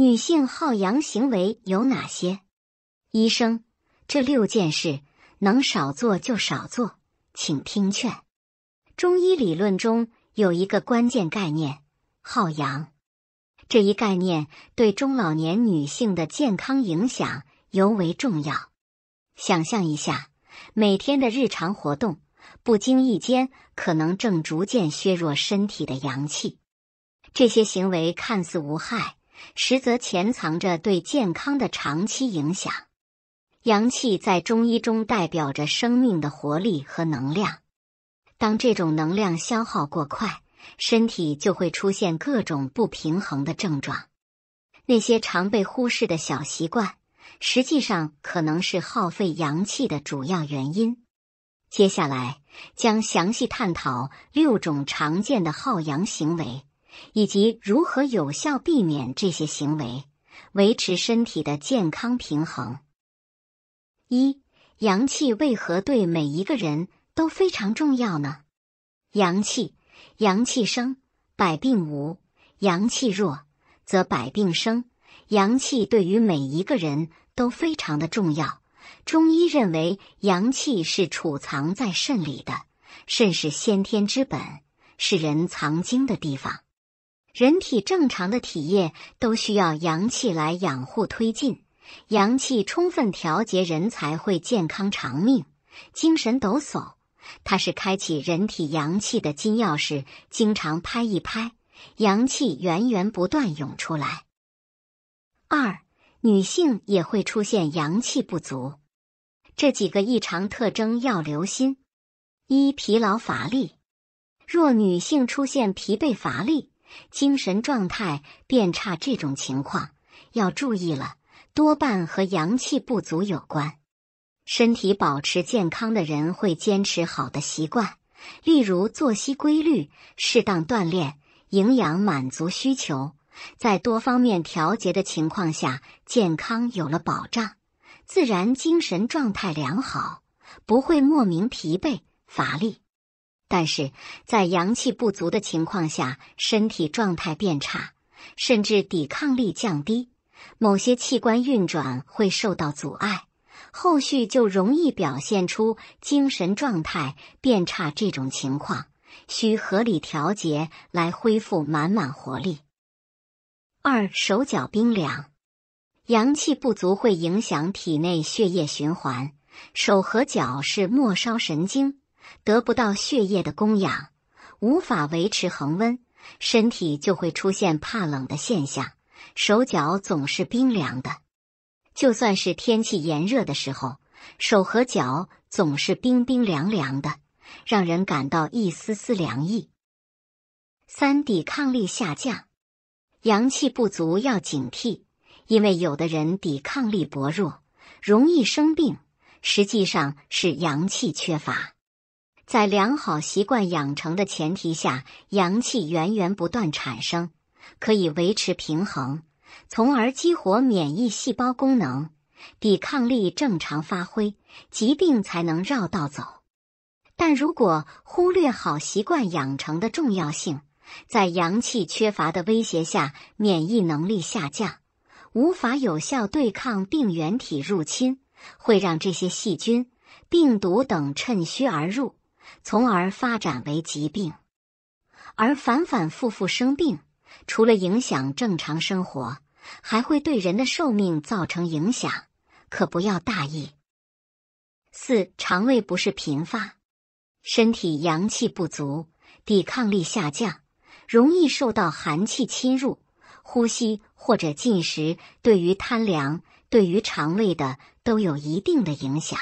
女性耗阳行为有哪些？医生，这六件事能少做就少做，请听劝。中医理论中有一个关键概念“耗阳”，这一概念对中老年女性的健康影响尤为重要。想象一下，每天的日常活动不经意间可能正逐渐削弱身体的阳气，这些行为看似无害。实则潜藏着对健康的长期影响。阳气在中医中代表着生命的活力和能量。当这种能量消耗过快，身体就会出现各种不平衡的症状。那些常被忽视的小习惯，实际上可能是耗费阳气的主要原因。接下来将详细探讨六种常见的耗阳行为。以及如何有效避免这些行为，维持身体的健康平衡。一阳气为何对每一个人都非常重要呢？阳气，阳气生百病无，阳气弱则百病生。阳气对于每一个人都非常的重要。中医认为，阳气是储藏在肾里的，肾是先天之本，是人藏精的地方。人体正常的体液都需要阳气来养护推进，阳气充分调节人才会健康长命、精神抖擞。它是开启人体阳气的金钥匙，经常拍一拍，阳气源源不断涌出来。二，女性也会出现阳气不足，这几个异常特征要留心：一、疲劳乏力。若女性出现疲惫乏力。精神状态变差这种情况要注意了，多半和阳气不足有关。身体保持健康的人会坚持好的习惯，例如作息规律、适当锻炼、营养满足需求，在多方面调节的情况下，健康有了保障，自然精神状态良好，不会莫名疲惫乏力。但是在阳气不足的情况下，身体状态变差，甚至抵抗力降低，某些器官运转会受到阻碍，后续就容易表现出精神状态变差这种情况，需合理调节来恢复满满活力。二、手脚冰凉，阳气不足会影响体内血液循环，手和脚是末梢神经。得不到血液的供养，无法维持恒温，身体就会出现怕冷的现象，手脚总是冰凉的。就算是天气炎热的时候，手和脚总是冰冰凉凉的，让人感到一丝丝凉意。三抵抗力下降，阳气不足要警惕，因为有的人抵抗力薄弱，容易生病，实际上是阳气缺乏。在良好习惯养成的前提下，阳气源源不断产生，可以维持平衡，从而激活免疫细胞功能，抵抗力正常发挥，疾病才能绕道走。但如果忽略好习惯养成的重要性，在阳气缺乏的威胁下，免疫能力下降，无法有效对抗病原体入侵，会让这些细菌、病毒等趁虚而入。从而发展为疾病，而反反复复生病，除了影响正常生活，还会对人的寿命造成影响，可不要大意。四、肠胃不适频发，身体阳气不足，抵抗力下降，容易受到寒气侵入。呼吸或者进食，对于贪凉，对于肠胃的都有一定的影响。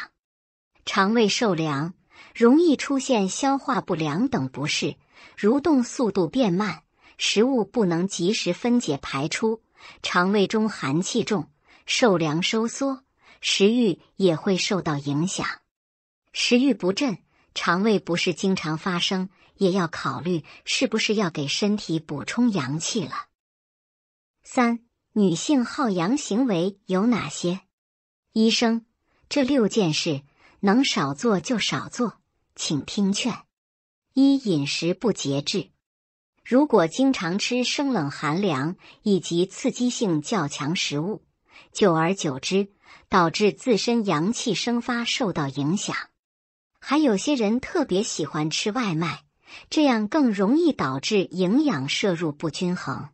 肠胃受凉。容易出现消化不良等不适，蠕动速度变慢，食物不能及时分解排出，肠胃中寒气重，受凉收缩，食欲也会受到影响。食欲不振、肠胃不适经常发生，也要考虑是不是要给身体补充阳气了。三、女性耗阳行为有哪些？医生，这六件事。能少做就少做，请听劝。一饮食不节制，如果经常吃生冷寒凉以及刺激性较强食物，久而久之，导致自身阳气生发受到影响。还有些人特别喜欢吃外卖，这样更容易导致营养摄入不均衡。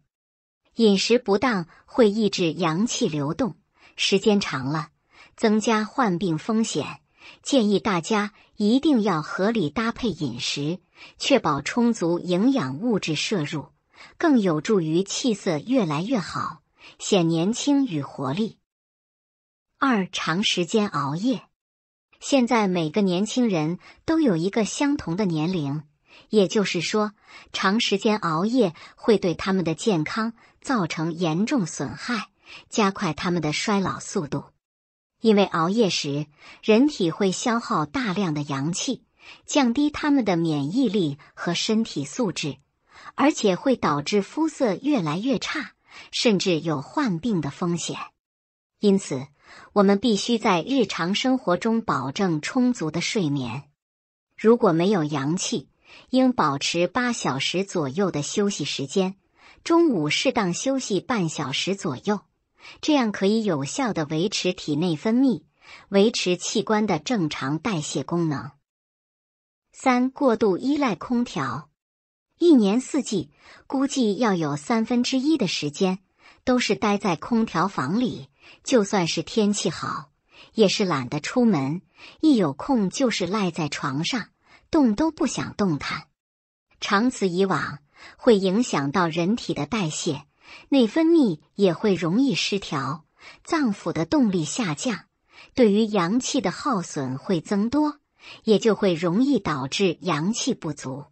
饮食不当会抑制阳气流动，时间长了，增加患病风险。建议大家一定要合理搭配饮食，确保充足营养物质摄入，更有助于气色越来越好，显年轻与活力。二、长时间熬夜，现在每个年轻人都有一个相同的年龄，也就是说，长时间熬夜会对他们的健康造成严重损害，加快他们的衰老速度。因为熬夜时，人体会消耗大量的阳气，降低他们的免疫力和身体素质，而且会导致肤色越来越差，甚至有患病的风险。因此，我们必须在日常生活中保证充足的睡眠。如果没有阳气，应保持八小时左右的休息时间，中午适当休息半小时左右。这样可以有效的维持体内分泌，维持器官的正常代谢功能。三过度依赖空调，一年四季估计要有三分之一的时间都是待在空调房里，就算是天气好，也是懒得出门，一有空就是赖在床上，动都不想动弹。长此以往，会影响到人体的代谢。内分泌也会容易失调，脏腑的动力下降，对于阳气的耗损会增多，也就会容易导致阳气不足。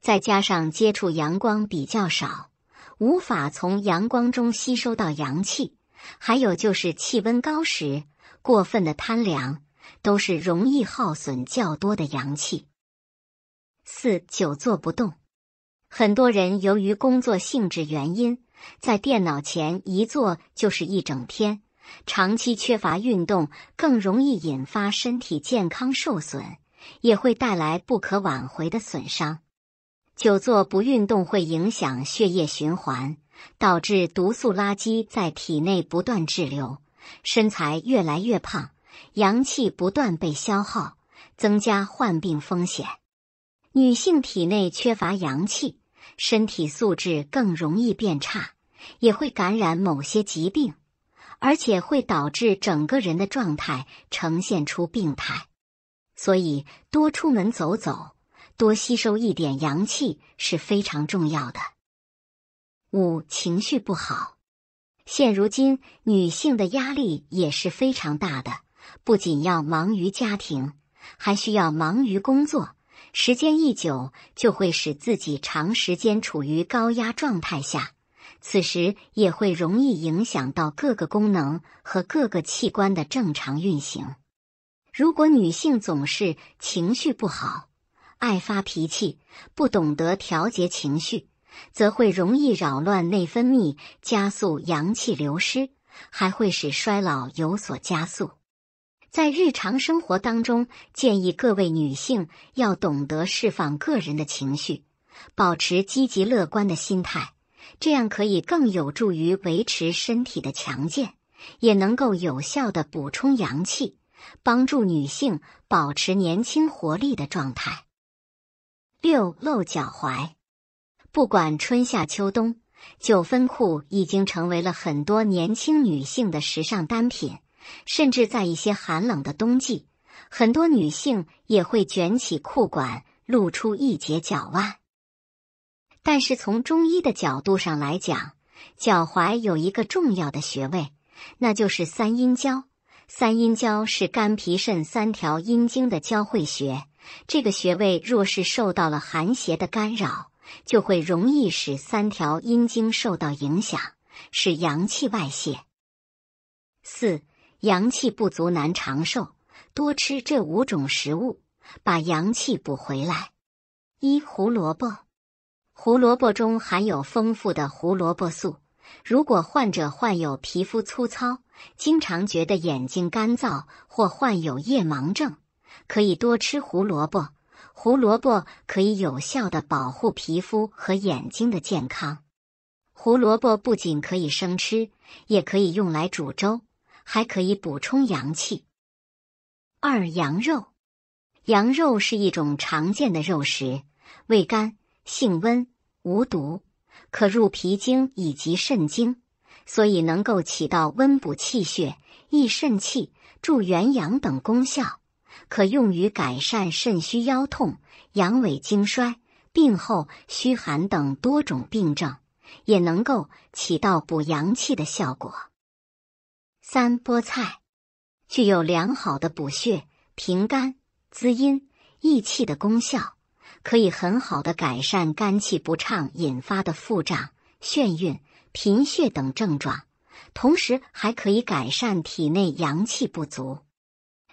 再加上接触阳光比较少，无法从阳光中吸收到阳气，还有就是气温高时过分的贪凉，都是容易耗损较多的阳气。四久坐不动，很多人由于工作性质原因。在电脑前一坐就是一整天，长期缺乏运动更容易引发身体健康受损，也会带来不可挽回的损伤。久坐不运动会影响血液循环，导致毒素垃圾在体内不断滞留，身材越来越胖，阳气不断被消耗，增加患病风险。女性体内缺乏阳气。身体素质更容易变差，也会感染某些疾病，而且会导致整个人的状态呈现出病态。所以，多出门走走，多吸收一点阳气是非常重要的。五、情绪不好。现如今，女性的压力也是非常大的，不仅要忙于家庭，还需要忙于工作。时间一久，就会使自己长时间处于高压状态下，此时也会容易影响到各个功能和各个器官的正常运行。如果女性总是情绪不好、爱发脾气、不懂得调节情绪，则会容易扰乱内分泌，加速阳气流失，还会使衰老有所加速。在日常生活当中，建议各位女性要懂得释放个人的情绪，保持积极乐观的心态，这样可以更有助于维持身体的强健，也能够有效的补充阳气，帮助女性保持年轻活力的状态。六露脚踝，不管春夏秋冬，九分裤已经成为了很多年轻女性的时尚单品。甚至在一些寒冷的冬季，很多女性也会卷起裤管，露出一截脚腕。但是从中医的角度上来讲，脚踝有一个重要的穴位，那就是三阴交。三阴交是肝、脾、肾三条阴经的交汇穴。这个穴位若是受到了寒邪的干扰，就会容易使三条阴经受到影响，使阳气外泄。四。阳气不足难长寿，多吃这五种食物，把阳气补回来。一、胡萝卜。胡萝卜中含有丰富的胡萝卜素，如果患者患有皮肤粗糙、经常觉得眼睛干燥或患有夜盲症，可以多吃胡萝卜。胡萝卜可以有效的保护皮肤和眼睛的健康。胡萝卜不仅可以生吃，也可以用来煮粥。还可以补充阳气。二、羊肉，羊肉是一种常见的肉食，味甘，性温，无毒，可入脾经以及肾经，所以能够起到温补气血、益肾气、助元阳等功效，可用于改善肾虚、腰痛、阳痿、精衰、病后虚寒等多种病症，也能够起到补阳气的效果。三菠菜具有良好的补血、平肝、滋阴、益气的功效，可以很好的改善肝气不畅引发的腹胀、眩晕、贫血等症状，同时还可以改善体内阳气不足。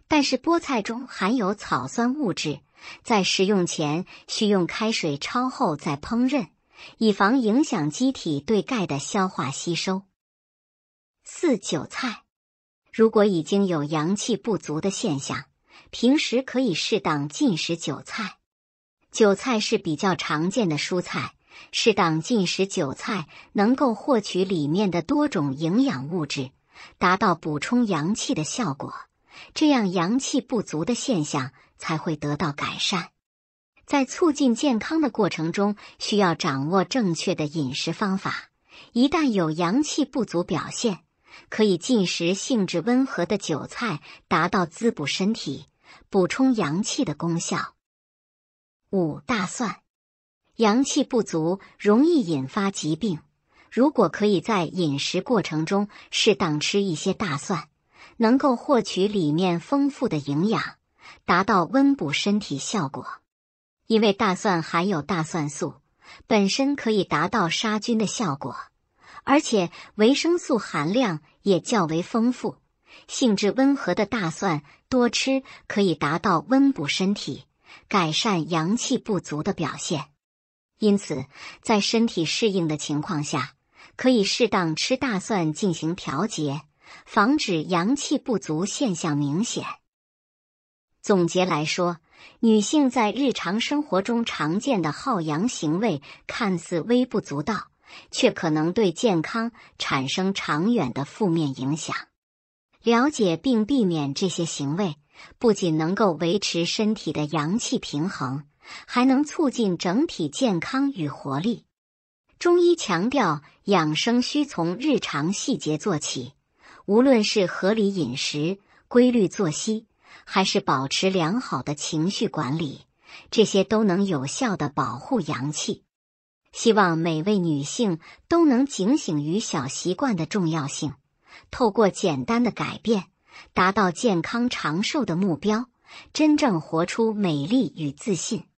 但是菠菜中含有草酸物质，在食用前需用开水焯后再烹饪，以防影响机体对钙的消化吸收。四韭菜。如果已经有阳气不足的现象，平时可以适当进食韭菜。韭菜是比较常见的蔬菜，适当进食韭菜能够获取里面的多种营养物质，达到补充阳气的效果。这样阳气不足的现象才会得到改善。在促进健康的过程中，需要掌握正确的饮食方法。一旦有阳气不足表现，可以进食性质温和的韭菜，达到滋补身体、补充阳气的功效。五、大蒜，阳气不足容易引发疾病。如果可以在饮食过程中适当吃一些大蒜，能够获取里面丰富的营养，达到温补身体效果。因为大蒜含有大蒜素，本身可以达到杀菌的效果。而且维生素含量也较为丰富，性质温和的大蒜多吃可以达到温补身体、改善阳气不足的表现。因此，在身体适应的情况下，可以适当吃大蒜进行调节，防止阳气不足现象明显。总结来说，女性在日常生活中常见的耗阳行为看似微不足道。却可能对健康产生长远的负面影响。了解并避免这些行为，不仅能够维持身体的阳气平衡，还能促进整体健康与活力。中医强调养生需从日常细节做起，无论是合理饮食、规律作息，还是保持良好的情绪管理，这些都能有效的保护阳气。希望每位女性都能警醒于小习惯的重要性，透过简单的改变，达到健康长寿的目标，真正活出美丽与自信。